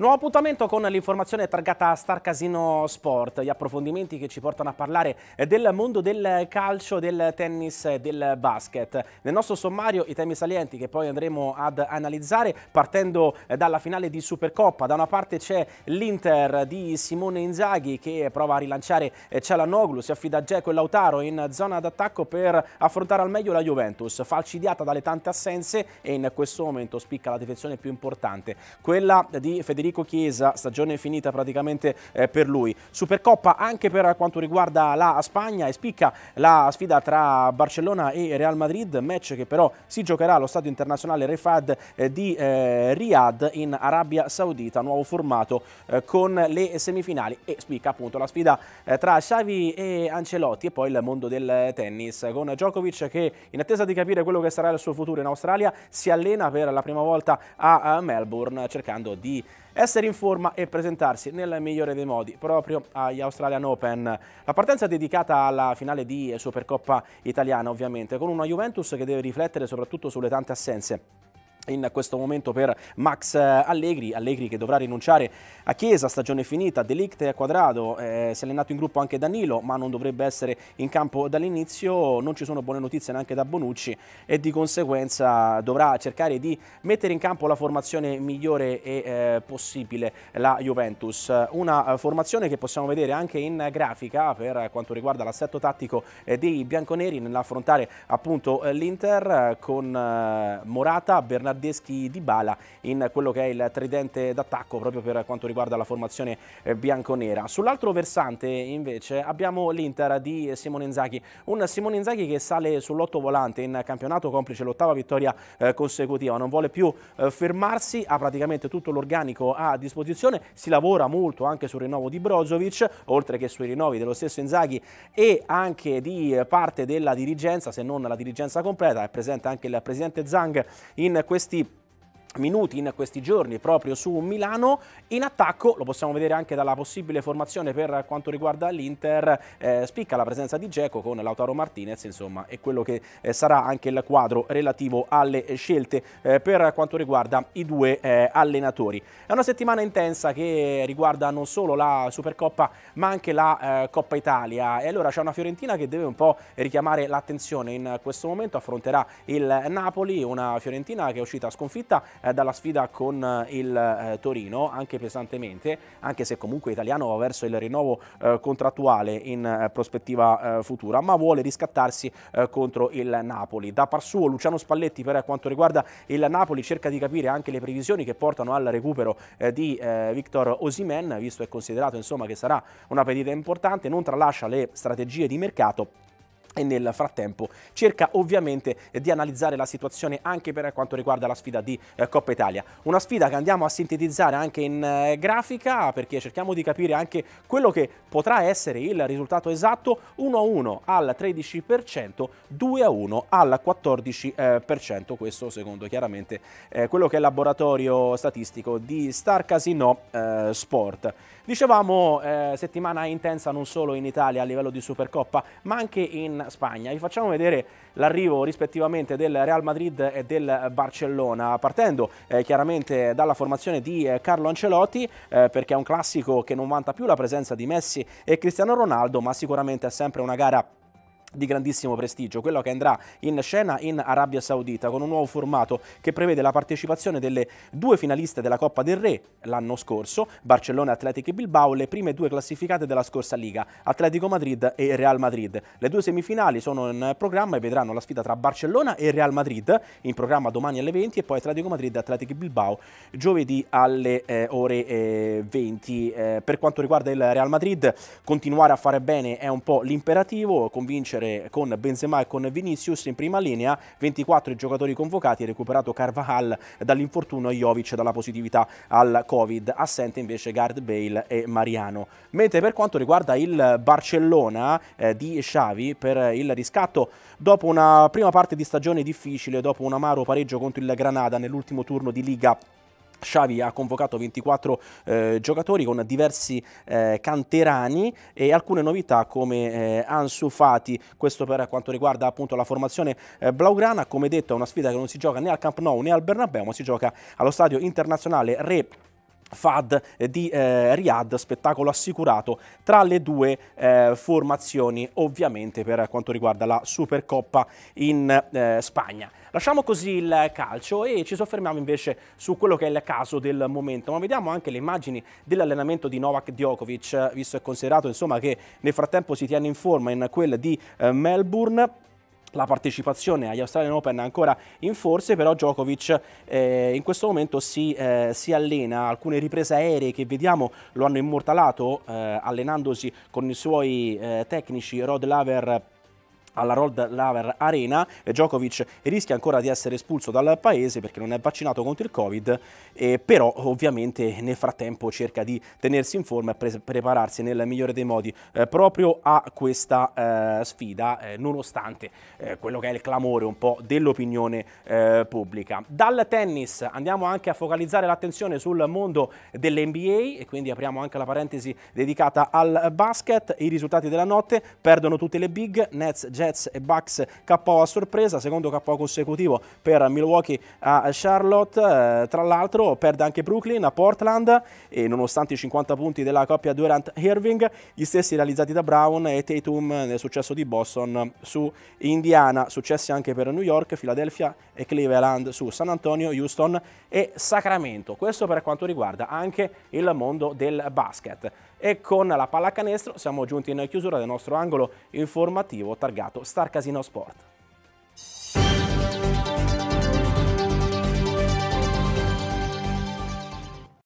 Nuovo appuntamento con l'informazione targata Star Casino Sport, gli approfondimenti che ci portano a parlare del mondo del calcio, del tennis e del basket. Nel nostro sommario i temi salienti che poi andremo ad analizzare partendo dalla finale di Supercoppa. Da una parte c'è l'Inter di Simone Inzaghi che prova a rilanciare Cialanoglu, si affida a Geco e Lautaro in zona d'attacco per affrontare al meglio la Juventus, falcidiata dalle tante assenze e in questo momento spicca la defezione più importante, quella di Federico Enrico Chiesa, stagione finita praticamente eh, per lui. Supercoppa anche per quanto riguarda la Spagna e spicca la sfida tra Barcellona e Real Madrid, match che però si giocherà allo stadio internazionale Refad eh, di eh, Riyadh in Arabia Saudita, nuovo formato eh, con le semifinali e spicca appunto la sfida eh, tra Xavi e Ancelotti e poi il mondo del tennis con Djokovic che in attesa di capire quello che sarà il suo futuro in Australia si allena per la prima volta a Melbourne cercando di eh, essere in forma e presentarsi nel migliore dei modi proprio agli Australian Open. La partenza è dedicata alla finale di Supercoppa italiana ovviamente con una Juventus che deve riflettere soprattutto sulle tante assenze in questo momento per Max eh, Allegri, Allegri che dovrà rinunciare a Chiesa, stagione finita, Delict a quadrado, eh, si è allenato in gruppo anche Danilo ma non dovrebbe essere in campo dall'inizio, non ci sono buone notizie neanche da Bonucci e di conseguenza dovrà cercare di mettere in campo la formazione migliore e eh, possibile la Juventus, una eh, formazione che possiamo vedere anche in grafica per quanto riguarda l'assetto tattico eh, dei bianconeri nell'affrontare appunto l'Inter con Morata, Bernardino Deschi di Bala in quello che è il tridente d'attacco proprio per quanto riguarda la formazione eh, bianconera. Sull'altro versante invece abbiamo l'Inter di Simone Inzaghi, un Simone Inzaghi che sale sull'otto volante in campionato complice l'ottava vittoria eh, consecutiva, non vuole più eh, fermarsi, ha praticamente tutto l'organico a disposizione, si lavora molto anche sul rinnovo di Brozovic, oltre che sui rinnovi dello stesso Inzaghi e anche di parte della dirigenza, se non la dirigenza completa, è presente anche il presidente Zhang in questa steep minuti in questi giorni proprio su Milano in attacco lo possiamo vedere anche dalla possibile formazione per quanto riguarda l'Inter eh, spicca la presenza di Geco con Lautaro Martinez insomma è quello che eh, sarà anche il quadro relativo alle eh, scelte eh, per quanto riguarda i due eh, allenatori è una settimana intensa che riguarda non solo la Supercoppa ma anche la eh, Coppa Italia e allora c'è una Fiorentina che deve un po' richiamare l'attenzione in questo momento affronterà il Napoli una Fiorentina che è uscita sconfitta eh, dalla sfida con eh, il eh, Torino, anche pesantemente, anche se comunque italiano va verso il rinnovo eh, contrattuale in prospettiva futura, ma vuole riscattarsi contro il Napoli. Da par suo Luciano Spalletti per quanto riguarda il Napoli cerca di capire anche le previsioni che portano al recupero di Victor Osimen, visto e considerato insomma, che sarà una pedita importante, non tralascia le strategie di mercato e nel frattempo cerca ovviamente di analizzare la situazione anche per quanto riguarda la sfida di eh, Coppa Italia. Una sfida che andiamo a sintetizzare anche in eh, grafica perché cerchiamo di capire anche quello che potrà essere il risultato esatto 1-1 al 13%, 2-1 al 14%, eh, questo secondo chiaramente quello che è il laboratorio statistico di Star Casino Sport. Dicevamo settimana intensa non solo in Italia a livello di Supercoppa ma anche in Spagna. Vi facciamo vedere l'arrivo rispettivamente del Real Madrid e del Barcellona, partendo eh, chiaramente dalla formazione di eh, Carlo Ancelotti, eh, perché è un classico che non vanta più la presenza di Messi e Cristiano Ronaldo, ma sicuramente è sempre una gara di grandissimo prestigio, quello che andrà in scena in Arabia Saudita con un nuovo formato che prevede la partecipazione delle due finaliste della Coppa del Re l'anno scorso, Barcellona Athletic e Bilbao, le prime due classificate della scorsa Liga, Atletico Madrid e Real Madrid. Le due semifinali sono in programma e vedranno la sfida tra Barcellona e Real Madrid, in programma domani alle 20 e poi Atletico Madrid e Athletic Bilbao giovedì alle eh, ore eh, 20. Eh, per quanto riguarda il Real Madrid, continuare a fare bene è un po' l'imperativo, convincere l'Inter con Benzema e con Vinicius in prima linea, 24 giocatori convocati, recuperato Carvajal dall'infortunio e Jovic dalla positività al Covid, assente invece Gard Bale e Mariano. Mentre per quanto riguarda il Barcellona eh, di Xavi per il riscatto dopo una prima parte di stagione difficile, dopo un amaro pareggio contro il Granada nell'ultimo turno di Liga Xavi ha convocato 24 eh, giocatori con diversi eh, canterani e alcune novità come eh, Ansu Fati, questo per quanto riguarda appunto la formazione eh, blaugrana, come detto è una sfida che non si gioca né al Camp Nou né al Bernabeu, ma si gioca allo stadio internazionale Re Fad eh, di eh, Riyadh, spettacolo assicurato tra le due eh, formazioni ovviamente per quanto riguarda la Supercoppa in eh, Spagna. Lasciamo così il calcio e ci soffermiamo invece su quello che è il caso del momento, ma vediamo anche le immagini dell'allenamento di Novak Djokovic, eh, visto e considerato insomma, che nel frattempo si tiene in forma in quel di eh, Melbourne la partecipazione agli Australian Open è ancora in forze, però Djokovic eh, in questo momento si, eh, si, allena, alcune riprese aeree che vediamo lo hanno immortalato eh, allenandosi con i suoi eh, tecnici Rod Laver alla Rold Laver Arena. Djokovic rischia ancora di essere espulso dal paese perché non è vaccinato contro il Covid, eh, però ovviamente nel frattempo cerca di tenersi in forma e pre prepararsi nel migliore dei modi eh, proprio a questa eh, sfida, eh, nonostante eh, quello che è il clamore un po' dell'opinione eh, pubblica. Dal tennis andiamo anche a focalizzare l'attenzione sul mondo dell'NBA e quindi apriamo anche la parentesi dedicata al basket. I risultati della notte perdono tutte le big, Nets, Jazz Nets e Bucks KO a sorpresa, secondo KO consecutivo per Milwaukee a Charlotte, eh, tra l'altro perde anche Brooklyn a Portland e nonostante i 50 punti della coppia Durant-Irving, gli stessi realizzati da Brown e Tatum nel successo di Boston su Indiana, successi anche per New York, Philadelphia e Cleveland su San Antonio, Houston e Sacramento. Questo per quanto riguarda anche il mondo del basket e con la pallacanestro siamo giunti in chiusura del nostro angolo informativo targato Star Casino Sport.